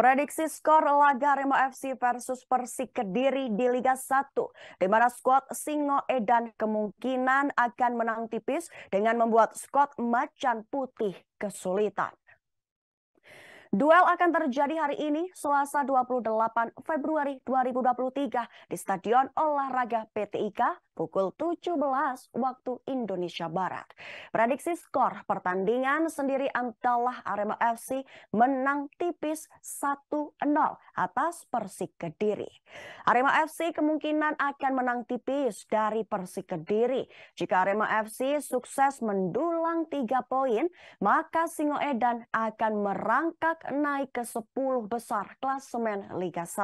Prediksi skor laga Arema FC versus Persik Kediri di Liga 1, di mana skuad Singo Edan kemungkinan akan menang tipis dengan membuat skuad Macan Putih kesulitan. Duel akan terjadi hari ini, Selasa 28 Februari 2023 di Stadion Olahraga PTIK pukul 17 waktu Indonesia Barat. Prediksi skor pertandingan sendiri antalah Arema FC menang tipis 1-0 atas Persik Kediri. Arema FC kemungkinan akan menang tipis dari Persik Kediri. Jika Arema FC sukses mendulang 3 poin, maka Singoedan akan merangkak naik ke 10 besar klasemen Liga 1.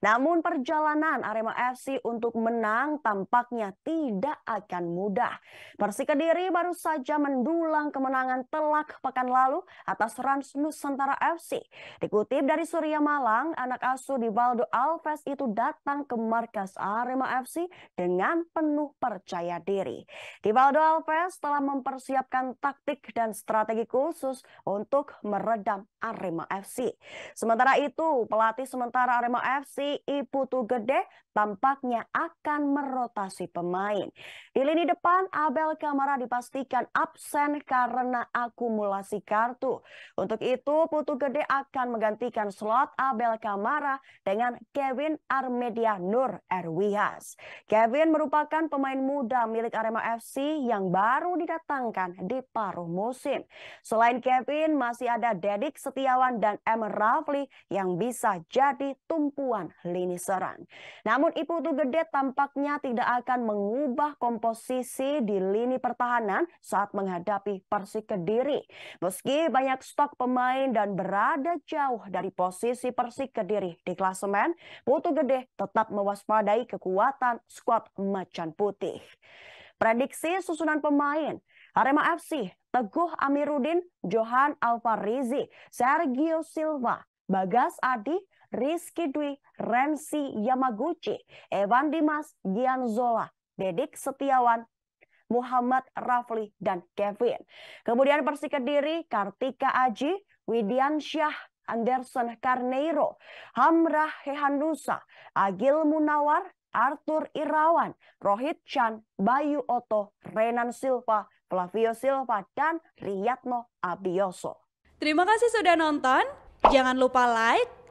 Namun perjalanan Arema FC untuk menang tampaknya tidak akan mudah. Persik Kediri baru saja mendulang kemenangan telak pekan lalu atas Rans Nusantara FC. Dikutip dari Surya Malang, anak asuh Di Valdo Alves itu datang ke markas Arema FC dengan penuh percaya diri. Di Valdo Alves telah mempersiapkan taktik dan strategi khusus untuk meredam Arema FC. Sementara itu, pelatih sementara Arema FC Iputu Gede tampaknya akan merotasi pemain. Di lini depan, Abel Kamara dipastikan absen karena akumulasi kartu. Untuk itu, Putu Gede akan menggantikan slot Abel Kamara dengan Kevin Armedia Nur Erwihas. Kevin merupakan pemain muda milik Arema FC yang baru didatangkan di paruh musim. Selain Kevin, masih ada Dedik Setiawan dan M Rafli yang bisa jadi tumpuan lini serang. Namun Iputu Gede tampaknya tidak akan akan mengubah komposisi di lini pertahanan saat menghadapi Persik Kediri. Meski banyak stok pemain dan berada jauh dari posisi Persik Kediri di klasemen, Putu Gede tetap mewaspadai kekuatan skuad Macan Putih. Prediksi susunan pemain Arema FC, Teguh Amiruddin, Johan Alvarizi, Sergio Silva, Bagas Adi, Rizky Dwi, Rensi Yamaguchi, Evan Dimas, Gian Zola, Dedik Setiawan, Muhammad Rafli, dan Kevin. Kemudian Persi Kediri, Kartika Aji, Widian Syah, Anderson Carneiro, Hamrah Hehanusa, Agil Munawar, Arthur Irawan, Rohit Chan, Bayu Oto, Renan Silva, Flavio Silva, dan Riyatno Abioso. Terima kasih sudah nonton. Jangan lupa like,